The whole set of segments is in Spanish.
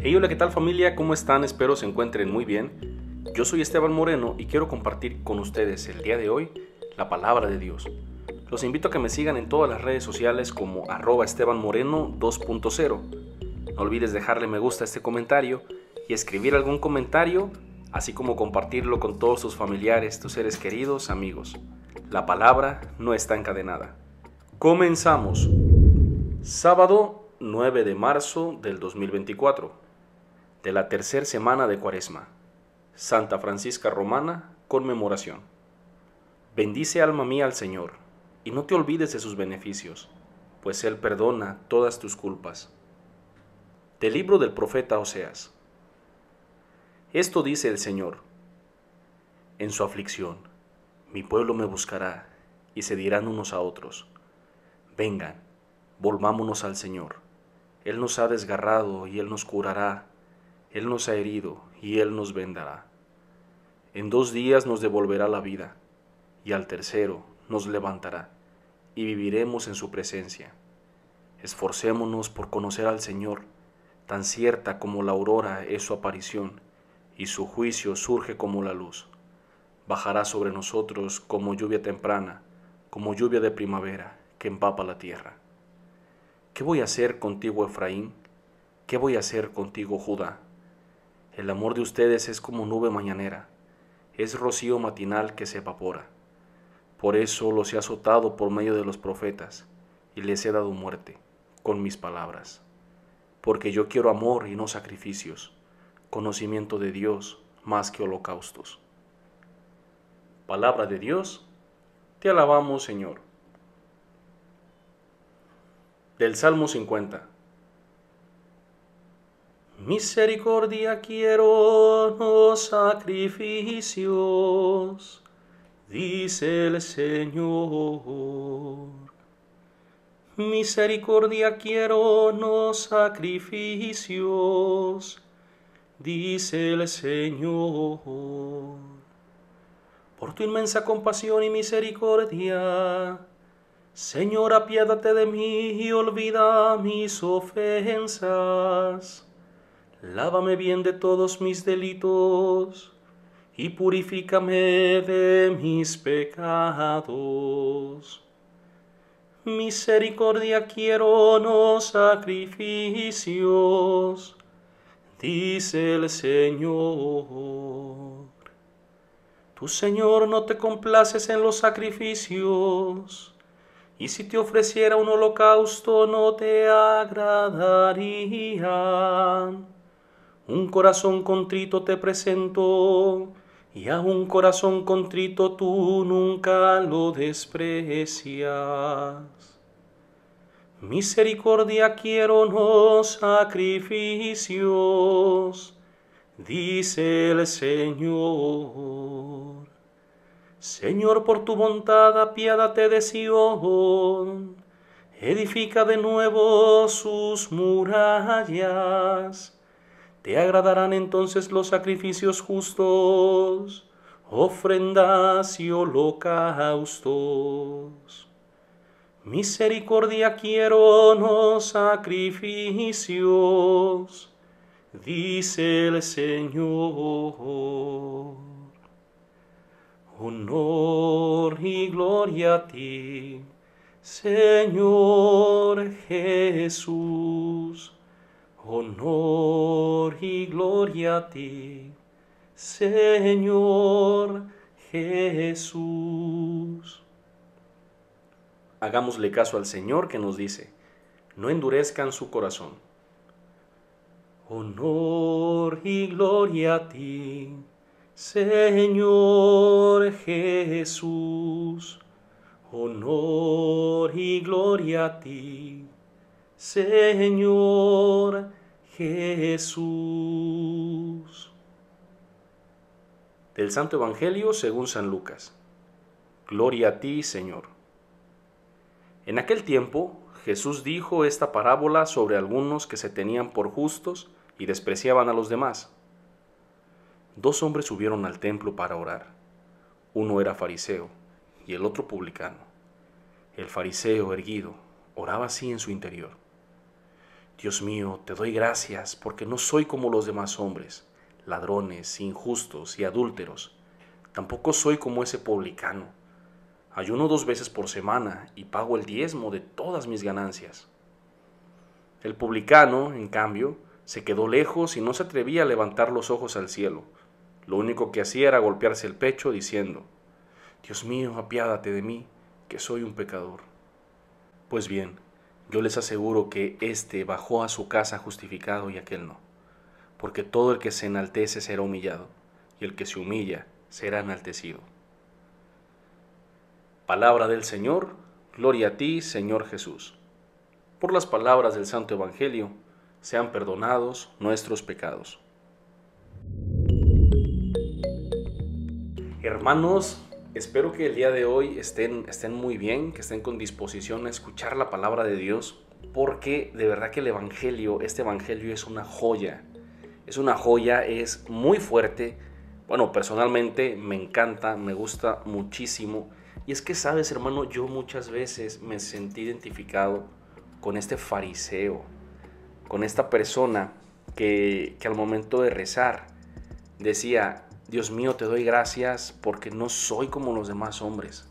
Hey, hola, ¿qué tal familia? ¿Cómo están? Espero se encuentren muy bien. Yo soy Esteban Moreno y quiero compartir con ustedes el día de hoy la palabra de Dios. Los invito a que me sigan en todas las redes sociales como arroba Esteban Moreno 2.0. No olvides dejarle me gusta a este comentario y escribir algún comentario, así como compartirlo con todos tus familiares, tus seres queridos, amigos. La palabra no está encadenada. Comenzamos. Sábado 9 de marzo del 2024 de la tercera semana de Cuaresma. Santa Francisca Romana, conmemoración. Bendice alma mía al Señor, y no te olvides de sus beneficios, pues Él perdona todas tus culpas. Del libro del profeta Oseas. Esto dice el Señor. En su aflicción, mi pueblo me buscará, y se dirán unos a otros, vengan, volvámonos al Señor. Él nos ha desgarrado y Él nos curará él nos ha herido y Él nos vendará. En dos días nos devolverá la vida y al tercero nos levantará y viviremos en su presencia. Esforcémonos por conocer al Señor, tan cierta como la aurora es su aparición y su juicio surge como la luz. Bajará sobre nosotros como lluvia temprana, como lluvia de primavera que empapa la tierra. ¿Qué voy a hacer contigo, Efraín? ¿Qué voy a hacer contigo, Judá? El amor de ustedes es como nube mañanera, es rocío matinal que se evapora. Por eso los he azotado por medio de los profetas y les he dado muerte con mis palabras. Porque yo quiero amor y no sacrificios, conocimiento de Dios más que holocaustos. Palabra de Dios, te alabamos Señor. Del Salmo 50. Misericordia quiero, no sacrificios, dice el Señor. Misericordia quiero, no sacrificios, dice el Señor. Por tu inmensa compasión y misericordia, Señor, apiádate de mí y olvida mis ofensas Lávame bien de todos mis delitos y purifícame de mis pecados. Misericordia quiero, no sacrificios, dice el Señor. Tu Señor no te complaces en los sacrificios, y si te ofreciera un holocausto no te agradaría un corazón contrito te presento, y a un corazón contrito tú nunca lo desprecias. Misericordia quiero, no sacrificios, dice el Señor. Señor, por tu bondad, apiádate de Sion, edifica de nuevo sus murallas te agradarán entonces los sacrificios justos, ofrendas y holocaustos. Misericordia quiero, no sacrificios, dice el Señor. Honor y gloria a ti, Señor Jesús honor y gloria a ti, Señor Jesús. Hagámosle caso al Señor que nos dice, no endurezcan su corazón. Honor y gloria a ti, Señor Jesús. Honor y gloria a ti, Señor Jesús. Del Santo Evangelio según San Lucas. Gloria a ti, Señor. En aquel tiempo Jesús dijo esta parábola sobre algunos que se tenían por justos y despreciaban a los demás. Dos hombres subieron al templo para orar. Uno era fariseo y el otro publicano. El fariseo, erguido, oraba así en su interior. Dios mío, te doy gracias porque no soy como los demás hombres, ladrones, injustos y adúlteros. Tampoco soy como ese publicano. Ayuno dos veces por semana y pago el diezmo de todas mis ganancias. El publicano, en cambio, se quedó lejos y no se atrevía a levantar los ojos al cielo. Lo único que hacía era golpearse el pecho diciendo, Dios mío, apiádate de mí, que soy un pecador. Pues bien, yo les aseguro que éste bajó a su casa justificado y aquel no, porque todo el que se enaltece será humillado, y el que se humilla será enaltecido. Palabra del Señor, gloria a ti, Señor Jesús. Por las palabras del Santo Evangelio, sean perdonados nuestros pecados. Hermanos, Espero que el día de hoy estén, estén muy bien, que estén con disposición a escuchar la palabra de Dios, porque de verdad que el Evangelio, este Evangelio es una joya. Es una joya, es muy fuerte. Bueno, personalmente me encanta, me gusta muchísimo. Y es que, sabes, hermano, yo muchas veces me sentí identificado con este fariseo, con esta persona que, que al momento de rezar decía, Dios mío, te doy gracias porque no soy como los demás hombres.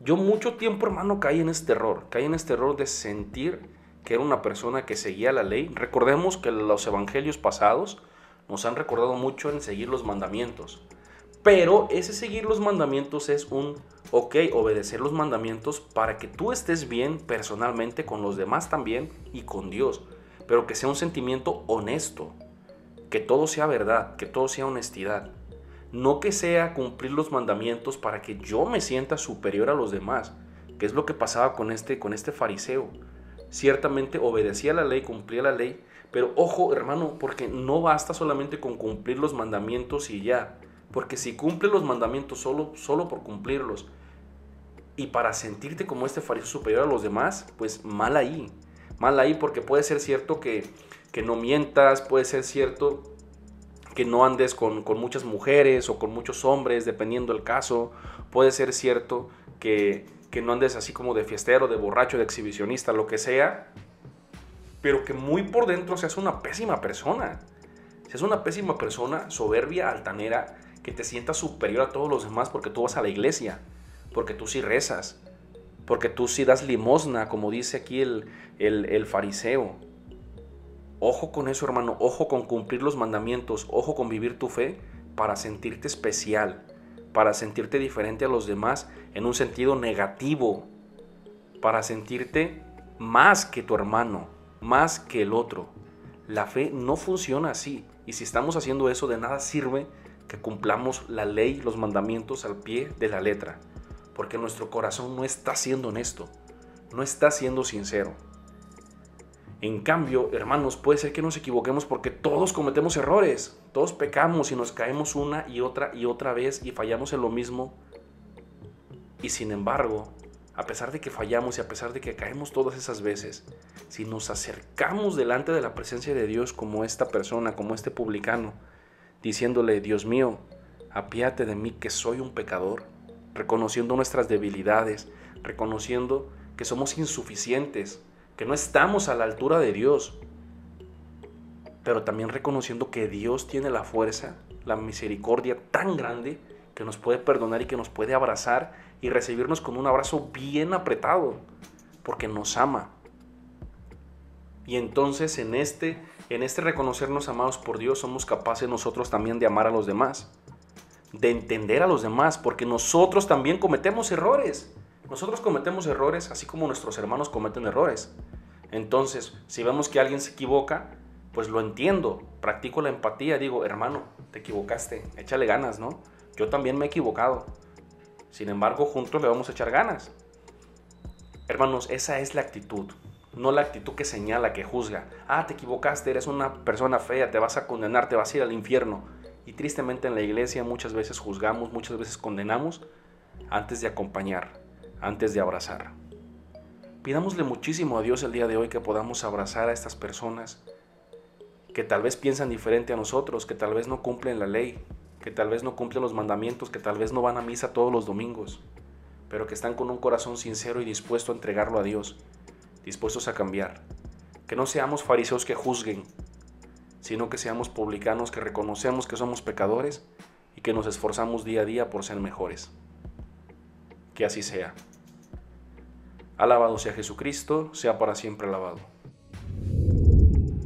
Yo mucho tiempo, hermano, caí en este error, caí en este error de sentir que era una persona que seguía la ley. Recordemos que los evangelios pasados nos han recordado mucho en seguir los mandamientos. Pero ese seguir los mandamientos es un, ok, obedecer los mandamientos para que tú estés bien personalmente, con los demás también y con Dios. Pero que sea un sentimiento honesto, que todo sea verdad, que todo sea honestidad. No que sea cumplir los mandamientos para que yo me sienta superior a los demás, que es lo que pasaba con este, con este fariseo. Ciertamente obedecía la ley, cumplía la ley, pero ojo hermano, porque no basta solamente con cumplir los mandamientos y ya, porque si cumple los mandamientos solo, solo por cumplirlos y para sentirte como este fariseo superior a los demás, pues mal ahí, mal ahí porque puede ser cierto que que no mientas, puede ser cierto que no andes con, muchas mujeres o con muchos hombres, dependiendo del caso, puede ser cierto que, no andes así como de fiestero, de borracho, de exhibicionista, lo que sea, pero que muy por dentro seas una pésima persona. Seas una pésima persona, soberbia, altanera, que te sientas superior a todos los demás porque tú vas a la iglesia, porque tú sí rezas, porque tú sí das limosna, como dice aquí el fariseo, Ojo con eso, hermano. Ojo con cumplir los mandamientos. Ojo con vivir tu fe para sentirte especial, para sentirte diferente a los demás en un sentido negativo, para sentirte más que tu hermano, más que el otro. La fe no funciona así. Y si estamos haciendo eso, de nada sirve que cumplamos la ley, los mandamientos al pie de la letra. Porque nuestro corazón no está siendo honesto, no está siendo sincero. En cambio, hermanos, puede ser que nos equivoquemos porque todos cometemos errores, todos pecamos y nos caemos una y otra y otra vez y fallamos en lo mismo. Y sin embargo, a pesar de que fallamos y a pesar de que caemos todas esas veces, si nos acercamos delante de la presencia de Dios como esta persona, como este publicano, diciéndole, Dios mío, apiate de mí que soy un pecador, reconociendo nuestras debilidades, reconociendo que somos insuficientes, que no estamos a la altura de Dios, pero también reconociendo que Dios tiene la fuerza, la misericordia tan grande que nos puede perdonar y que nos puede abrazar y recibirnos con un abrazo bien apretado, porque nos ama. Y entonces en este, en este reconocernos amados por Dios somos capaces nosotros también de amar a los demás, de entender a los demás, porque nosotros también cometemos errores. Nosotros cometemos errores así como nuestros hermanos cometen errores. Entonces, si vemos que alguien se equivoca, pues lo entiendo, practico la empatía, digo, hermano, te equivocaste, échale ganas, ¿no? Yo también me he equivocado. Sin embargo, juntos le vamos a echar ganas. Hermanos, esa es la actitud, no la actitud que señala, que juzga. Ah, te equivocaste, eres una persona fea, te vas a condenar, te vas a ir al infierno. Y tristemente en la iglesia muchas veces juzgamos, muchas veces condenamos antes de acompañar antes de abrazar. Pidámosle muchísimo a Dios el día de hoy que podamos abrazar a estas personas que tal vez piensan diferente a nosotros, que tal vez no cumplen la ley, que tal vez no cumplen los mandamientos, que tal vez no van a misa todos los domingos, pero que están con un corazón sincero y dispuesto a entregarlo a Dios, dispuestos a cambiar. Que no seamos fariseos que juzguen, sino que seamos publicanos que reconocemos que somos pecadores y que nos esforzamos día a día por ser mejores que así sea. Alabado sea Jesucristo, sea para siempre alabado.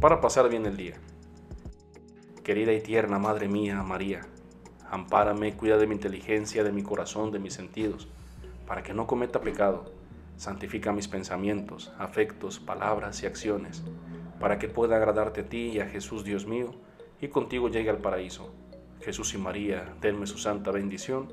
Para pasar bien el día. Querida y tierna Madre mía, María, ampárame, cuida de mi inteligencia, de mi corazón, de mis sentidos, para que no cometa pecado. Santifica mis pensamientos, afectos, palabras y acciones, para que pueda agradarte a ti y a Jesús Dios mío, y contigo llegue al paraíso. Jesús y María, denme su santa bendición